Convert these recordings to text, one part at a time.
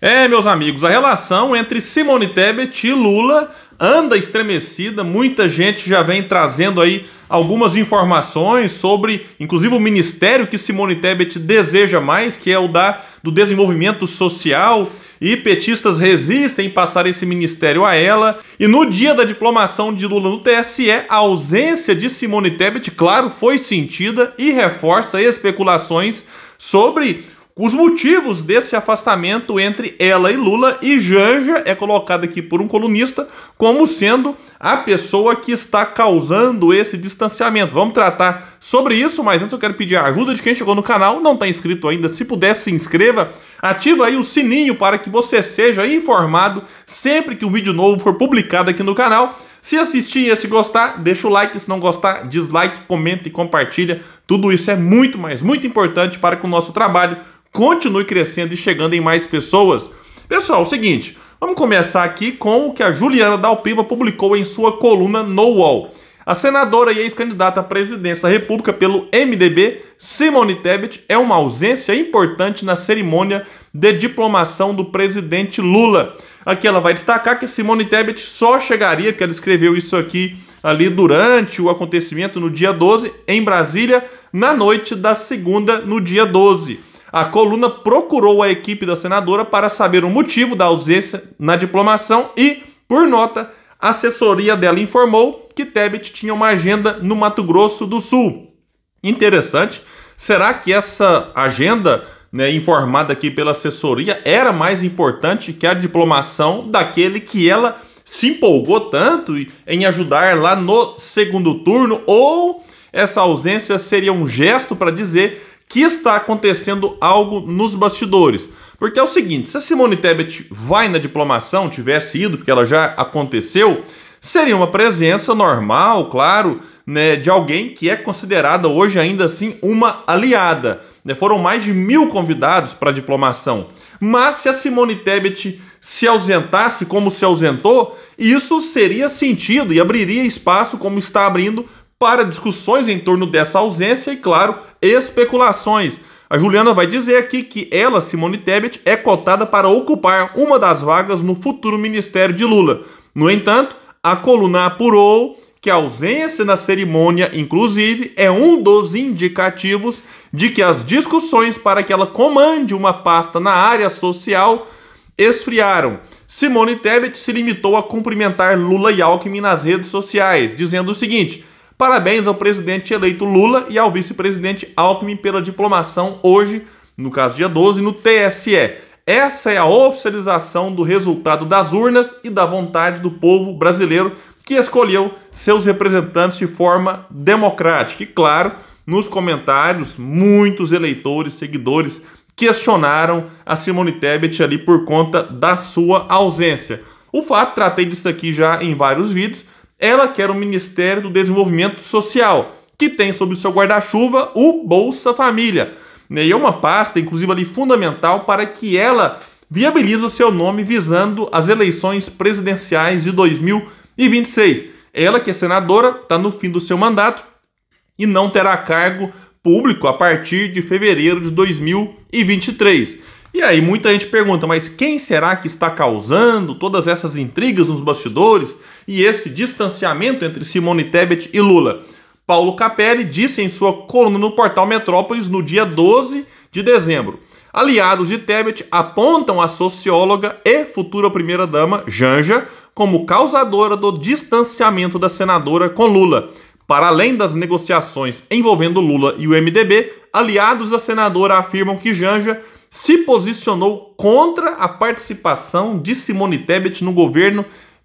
É, meus amigos, a relação entre Simone Tebet e Lula anda estremecida. Muita gente já vem trazendo aí algumas informações sobre, inclusive, o ministério que Simone Tebet deseja mais, que é o da do desenvolvimento social. E petistas resistem em passar esse ministério a ela. E no dia da diplomação de Lula no TSE, a ausência de Simone Tebet, claro, foi sentida e reforça especulações sobre os motivos desse afastamento entre ela e Lula e Janja é colocada aqui por um colunista como sendo a pessoa que está causando esse distanciamento. Vamos tratar sobre isso, mas antes eu quero pedir a ajuda de quem chegou no canal, não está inscrito ainda, se puder se inscreva, ativa aí o sininho para que você seja informado sempre que um vídeo novo for publicado aqui no canal. Se assistir e se gostar, deixa o like, se não gostar, dislike, comenta e compartilha. Tudo isso é muito, mas muito importante para que o nosso trabalho continue crescendo e chegando em mais pessoas. Pessoal, é o seguinte, vamos começar aqui com o que a Juliana Dalpiva publicou em sua coluna no Wall. A senadora e ex-candidata à presidência da República pelo MDB, Simone Tebet, é uma ausência importante na cerimônia de diplomação do presidente Lula. Aqui ela vai destacar que Simone Tebet só chegaria, que ela escreveu isso aqui ali durante o acontecimento no dia 12 em Brasília, na noite da segunda no dia 12 a coluna procurou a equipe da senadora para saber o motivo da ausência na diplomação e, por nota, a assessoria dela informou que Tebet tinha uma agenda no Mato Grosso do Sul. Interessante. Será que essa agenda né, informada aqui pela assessoria era mais importante que a diplomação daquele que ela se empolgou tanto em ajudar lá no segundo turno? Ou essa ausência seria um gesto para dizer que está acontecendo algo nos bastidores. Porque é o seguinte: se a Simone Tebet vai na diplomação, tivesse ido, porque ela já aconteceu, seria uma presença normal, claro, né, de alguém que é considerada hoje ainda assim uma aliada. Né? Foram mais de mil convidados para a diplomação. Mas se a Simone Tebet se ausentasse como se ausentou, isso seria sentido e abriria espaço, como está abrindo, para discussões em torno dessa ausência e, claro, especulações. A Juliana vai dizer aqui que ela, Simone Tebet, é cotada para ocupar uma das vagas no futuro ministério de Lula. No entanto, a coluna apurou que a ausência na cerimônia, inclusive, é um dos indicativos de que as discussões para que ela comande uma pasta na área social esfriaram. Simone Tebet se limitou a cumprimentar Lula e Alckmin nas redes sociais, dizendo o seguinte: Parabéns ao presidente eleito Lula e ao vice-presidente Alckmin pela diplomação hoje, no caso dia 12, no TSE. Essa é a oficialização do resultado das urnas e da vontade do povo brasileiro que escolheu seus representantes de forma democrática. E claro, nos comentários, muitos eleitores, seguidores questionaram a Simone Tebet ali por conta da sua ausência. O fato, tratei disso aqui já em vários vídeos, ela quer o Ministério do Desenvolvimento Social, que tem sob o seu guarda-chuva o Bolsa Família. E é uma pasta, inclusive, ali fundamental para que ela viabilize o seu nome visando as eleições presidenciais de 2026. Ela, que é senadora, está no fim do seu mandato e não terá cargo público a partir de fevereiro de 2023. E aí muita gente pergunta, mas quem será que está causando todas essas intrigas nos bastidores e esse distanciamento entre Simone Tebet e Lula? Paulo Capelli disse em sua coluna no portal Metrópolis no dia 12 de dezembro. Aliados de Tebet apontam a socióloga e futura primeira-dama, Janja, como causadora do distanciamento da senadora com Lula. Para além das negociações envolvendo Lula e o MDB, aliados da senadora afirmam que Janja se posicionou contra a participação de Simone Tebet no governo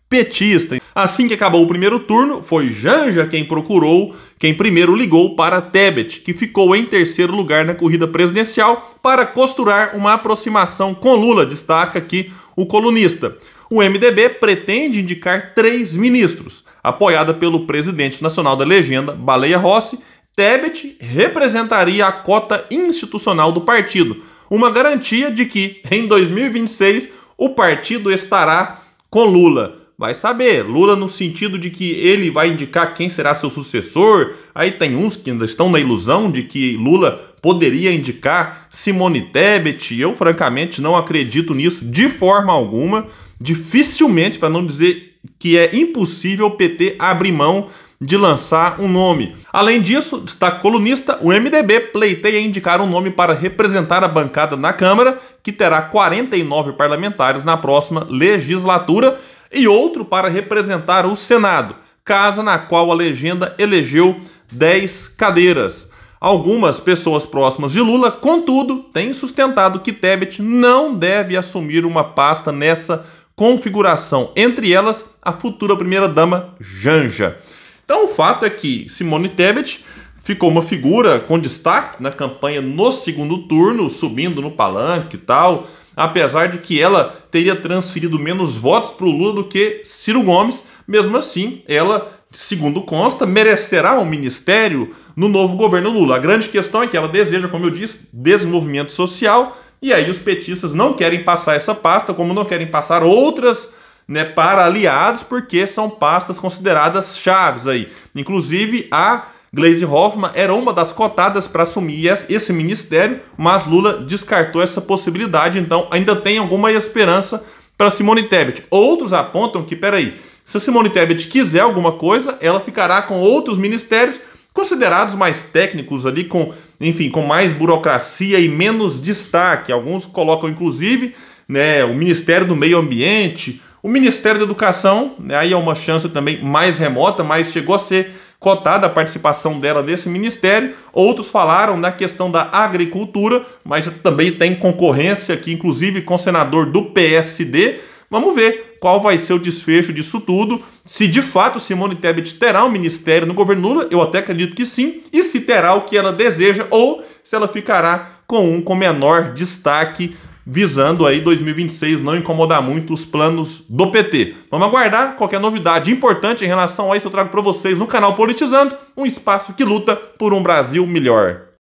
petista. Assim que acabou o primeiro turno, foi Janja quem procurou, quem primeiro ligou para Tebet, que ficou em terceiro lugar na corrida presidencial para costurar uma aproximação com Lula, destaca aqui o colunista. O MDB pretende indicar três ministros, apoiada pelo presidente nacional da legenda, Baleia Rossi. Tebet representaria a cota institucional do partido, uma garantia de que em 2026 o partido estará com Lula. Vai saber, Lula no sentido de que ele vai indicar quem será seu sucessor. Aí tem uns que ainda estão na ilusão de que Lula poderia indicar Simone Tebet. Eu francamente não acredito nisso de forma alguma. Dificilmente, para não dizer que é impossível o PT abrir mão de lançar um nome. Além disso, destaca colunista, o MDB pleiteia indicar um nome para representar a bancada na Câmara, que terá 49 parlamentares na próxima legislatura, e outro para representar o Senado, casa na qual a legenda elegeu 10 cadeiras. Algumas pessoas próximas de Lula, contudo, têm sustentado que Tebet não deve assumir uma pasta nessa configuração, entre elas a futura primeira-dama Janja. Então o fato é que Simone Tebet ficou uma figura com destaque na campanha no segundo turno, subindo no palanque e tal, apesar de que ela teria transferido menos votos para o Lula do que Ciro Gomes, mesmo assim, ela, segundo consta, merecerá um ministério no novo governo Lula. A grande questão é que ela deseja, como eu disse, desenvolvimento social, e aí os petistas não querem passar essa pasta, como não querem passar outras né, para aliados, porque são pastas consideradas chaves aí. Inclusive, a Glaze Hoffman era uma das cotadas para assumir esse ministério, mas Lula descartou essa possibilidade, então ainda tem alguma esperança para Simone Tebet. Outros apontam que, peraí, se Simone Tebet quiser alguma coisa, ela ficará com outros ministérios considerados mais técnicos ali, com, enfim, com mais burocracia e menos destaque. Alguns colocam, inclusive, né, o Ministério do Meio Ambiente, o Ministério da Educação, né, aí é uma chance também mais remota, mas chegou a ser cotada a participação dela nesse ministério. Outros falaram na questão da agricultura, mas também tem concorrência aqui, inclusive com o senador do PSD. Vamos ver qual vai ser o desfecho disso tudo. Se de fato Simone Tebet terá um ministério no governo Lula, eu até acredito que sim, e se terá o que ela deseja ou se ela ficará com um com menor destaque visando aí 2026 não incomodar muito os planos do PT. Vamos aguardar qualquer novidade importante em relação a isso eu trago para vocês no canal Politizando, um espaço que luta por um Brasil melhor.